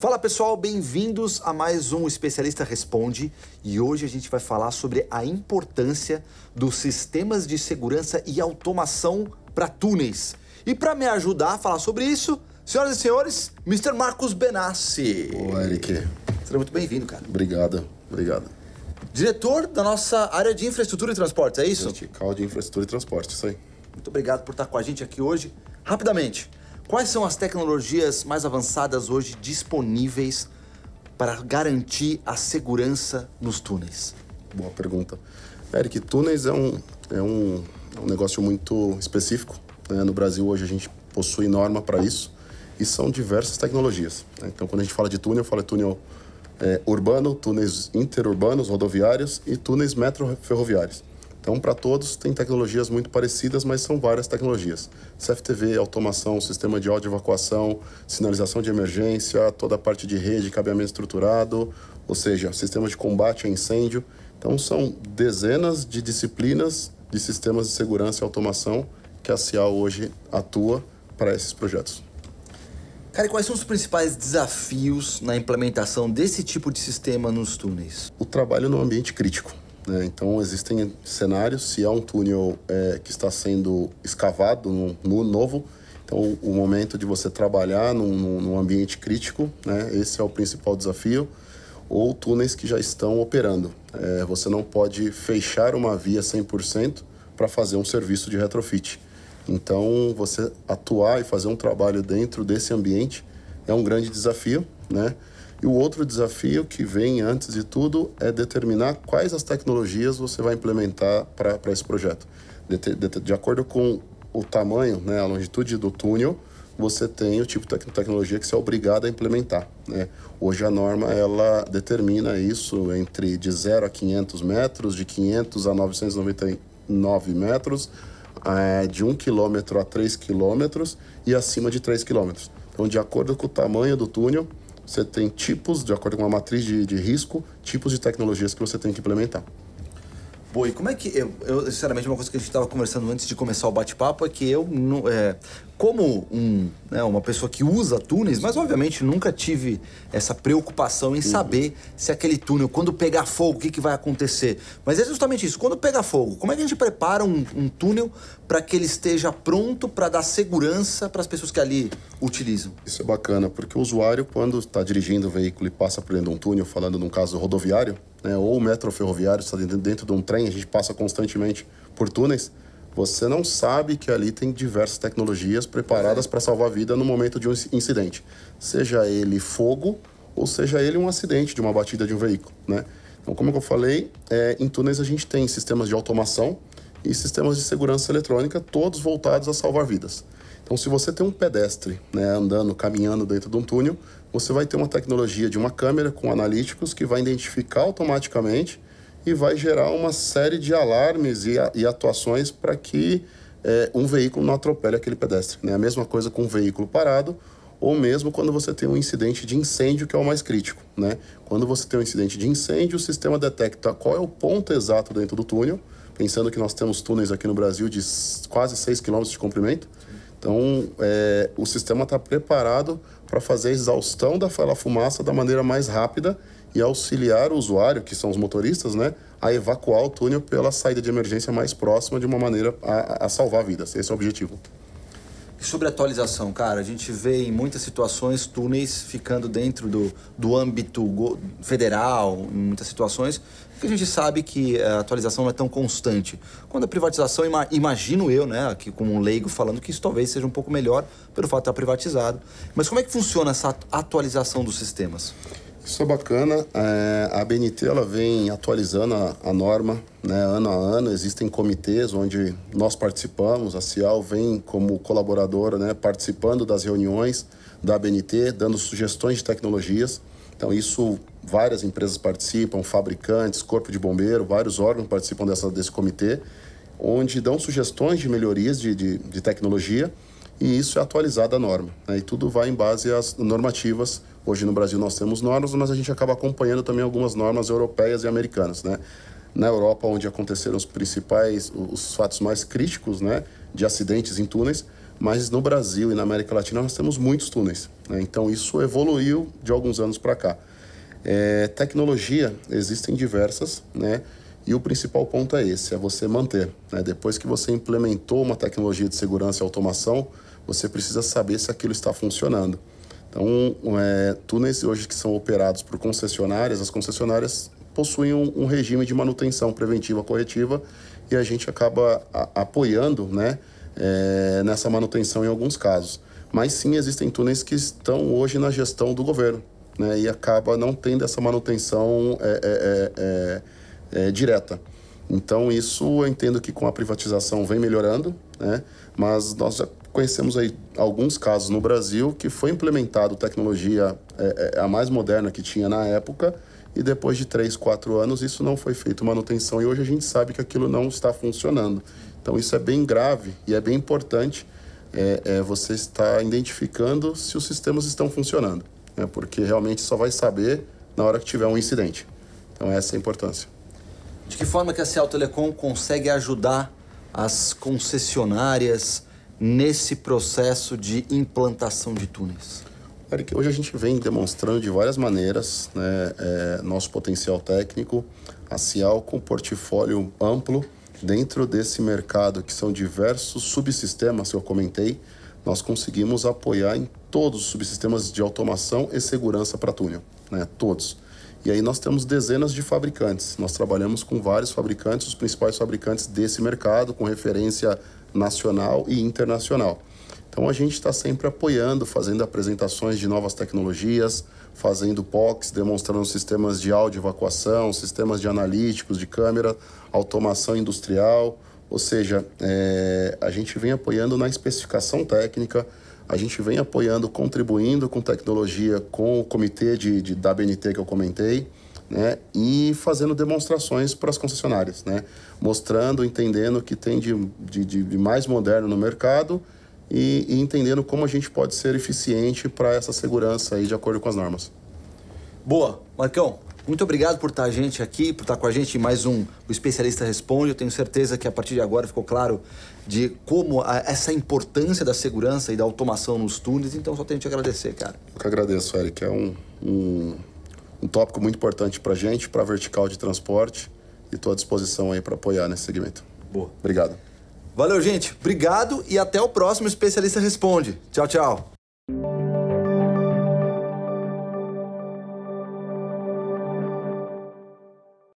Fala pessoal, bem-vindos a mais um Especialista Responde e hoje a gente vai falar sobre a importância dos sistemas de segurança e automação para túneis. E para me ajudar a falar sobre isso, senhoras e senhores, Mr. Marcos Benassi. Oi, Eric. Seja muito bem-vindo, cara. Obrigado, obrigado diretor da nossa área de infraestrutura e transportes, é isso? Vertical de infraestrutura e transporte, isso aí. Muito obrigado por estar com a gente aqui hoje. Rapidamente, quais são as tecnologias mais avançadas hoje disponíveis para garantir a segurança nos túneis? Boa pergunta. Eric, túneis é um, é um, é um negócio muito específico. Né? No Brasil, hoje, a gente possui norma para isso e são diversas tecnologias. Né? Então, quando a gente fala de túnel, fala de túnel é, urbano, túneis interurbanos, rodoviários e túneis metroferroviários. Então, para todos, tem tecnologias muito parecidas, mas são várias tecnologias. CFTV, automação, sistema de áudio evacuação, sinalização de emergência, toda a parte de rede, cabeamento estruturado, ou seja, sistema de combate a incêndio. Então, são dezenas de disciplinas de sistemas de segurança e automação que a CIA hoje atua para esses projetos. Cara, quais são os principais desafios na implementação desse tipo de sistema nos túneis? O trabalho no ambiente crítico. Né? Então, existem cenários, se há um túnel é, que está sendo escavado no, no, novo, então o momento de você trabalhar num, num ambiente crítico, né? esse é o principal desafio ou túneis que já estão operando. É, você não pode fechar uma via 100% para fazer um serviço de retrofit. Então, você atuar e fazer um trabalho dentro desse ambiente é um grande desafio, né? E o outro desafio que vem antes de tudo é determinar quais as tecnologias você vai implementar para esse projeto. De, de, de, acordo com o tamanho, né, a longitude do túnel, você tem o tipo de tecnologia que você é obrigado a implementar. Né? Hoje a norma ela determina isso entre de 0 a 500 metros, de 500 a 999 metros, é, de 1 km a 3 km e acima de 3 km. Então, de acordo com o tamanho do túnel, você tem tipos, de acordo com uma matriz de, de risco, tipos de tecnologias que você tem que implementar apoio. Como é que. Eu, eu sinceramente, uma coisa que a gente estava conversando antes de começar o bate-papo é que eu, é, como um, né, uma pessoa que usa túneis, mas obviamente nunca tive essa preocupação em uhum. saber se aquele túnel, quando pegar fogo, o que, que vai acontecer. Mas é justamente isso: quando pegar fogo, como é que a gente prepara um, um túnel para que ele esteja pronto para dar segurança para as pessoas que ali utilizam? Isso é bacana, porque o usuário, quando está dirigindo o veículo e passa por dentro de um túnel, falando num caso rodoviário, né, ou o metro ferroviário, está dentro, dentro de um trem, a gente passa constantemente por túneis, você não sabe que ali tem diversas tecnologias preparadas é. para salvar a vida no momento de um incidente. Seja ele fogo ou seja ele um acidente de uma batida de um veículo, né? Então, como eu falei, é, em túneis a gente tem sistemas de automação e sistemas de segurança eletrônica, todos voltados a salvar vidas. Então, se você tem um pedestre né, andando, caminhando dentro de um túnel, você vai ter uma tecnologia de uma câmera com analíticos que vai identificar automaticamente e vai gerar uma série de alarmes e, e atuações para que é, um veículo não atropele aquele pedestre. Né? A mesma coisa com um veículo parado ou mesmo quando você tem um incidente de incêndio, que é o mais crítico. Né? Quando você tem um incidente de incêndio, o sistema detecta qual é o ponto exato dentro do túnel, pensando que nós temos túneis aqui no Brasil de quase 6 km de comprimento. Sim. Então, é, o sistema está preparado para fazer a exaustão da fumaça da maneira mais rápida e auxiliar o usuário, que são os motoristas, né, a evacuar o túnel pela saída de emergência mais próxima de uma maneira a, a salvar vidas. Esse é o objetivo. Sobre a atualização, cara, a gente vê em muitas situações túneis ficando dentro do, do âmbito federal, em muitas situações, porque a gente sabe que a atualização não é tão constante. Quando a privatização, imagino eu, né, aqui como um leigo falando que isso talvez seja um pouco melhor pelo fato de estar privatizado. Mas como é que funciona essa atualização dos sistemas? Isso é bacana. É, a BNT ela vem atualizando a, a norma né, ano a ano. Existem comitês onde nós participamos. A CIAL vem como colaboradora, né, participando das reuniões da BNT, dando sugestões de tecnologias. Então, isso várias empresas participam, fabricantes, corpo de bombeiro, vários órgãos participam dessa, desse comitê, onde dão sugestões de melhorias de, de, de tecnologia e isso é atualizado a norma. Né? E tudo vai em base às normativas Hoje no Brasil nós temos normas, mas a gente acaba acompanhando também algumas normas europeias e americanas, né? Na Europa, onde aconteceram os principais, os fatos mais críticos, né, de acidentes em túneis, mas no Brasil e na América Latina nós temos muitos túneis. Né? Então isso evoluiu de alguns anos para cá. É, tecnologia existem diversas, né? E o principal ponto é esse, é você manter. Né? Depois que você implementou uma tecnologia de segurança e automação, você precisa saber se aquilo está funcionando. Então, é, túneis hoje que são operados por concessionárias, as concessionárias possuem um, um regime de manutenção preventiva corretiva e a gente acaba a, apoiando né, é, nessa manutenção em alguns casos. Mas sim, existem túneis que estão hoje na gestão do governo né, e acaba não tendo essa manutenção é, é, é, é direta. Então, isso eu entendo que com a privatização vem melhorando, né, mas nós conhecemos aí alguns casos no Brasil que foi implementado tecnologia é, é, a mais moderna que tinha na época e depois de três quatro anos isso não foi feito manutenção e hoje a gente sabe que aquilo não está funcionando. Então isso é bem grave e é bem importante é, é você estar identificando se os sistemas estão funcionando, né? porque realmente só vai saber na hora que tiver um incidente. Então essa é a importância. De que forma que a Cial Telecom consegue ajudar as concessionárias, nesse processo de implantação de túneis? Eric, hoje a gente vem demonstrando de várias maneiras né, é, nosso potencial técnico, a Cial com portfólio amplo dentro desse mercado, que são diversos subsistemas que eu comentei, nós conseguimos apoiar em todos os subsistemas de automação e segurança para túnel, né, todos. E aí nós temos dezenas de fabricantes, nós trabalhamos com vários fabricantes, os principais fabricantes desse mercado, com referência nacional e internacional. Então a gente está sempre apoiando, fazendo apresentações de novas tecnologias, fazendo POCs, demonstrando sistemas de áudio evacuação, sistemas de analíticos, de câmera, automação industrial. Ou seja, é, a gente vem apoiando na especificação técnica, a gente vem apoiando, contribuindo com tecnologia, com o comitê de, de, da BNT que eu comentei né, e fazendo demonstrações para as concessionárias, né, mostrando, entendendo o que tem de, de, de, mais moderno no mercado e, e, entendendo como a gente pode ser eficiente para essa segurança aí de acordo com as normas. Boa, Marcão. Muito obrigado por estar a gente aqui, por estar com a gente mais um O Especialista Responde. Eu tenho certeza que a partir de agora ficou claro de como a, essa importância da segurança e da automação nos túneis. Então só tenho que te agradecer, cara. Eu que agradeço, Eric. É um, um um tópico muito importante para a gente, para a vertical de transporte. E estou à disposição aí para apoiar nesse segmento. Boa. Obrigado. Valeu, gente. Obrigado e até o próximo Especialista Responde. Tchau, tchau.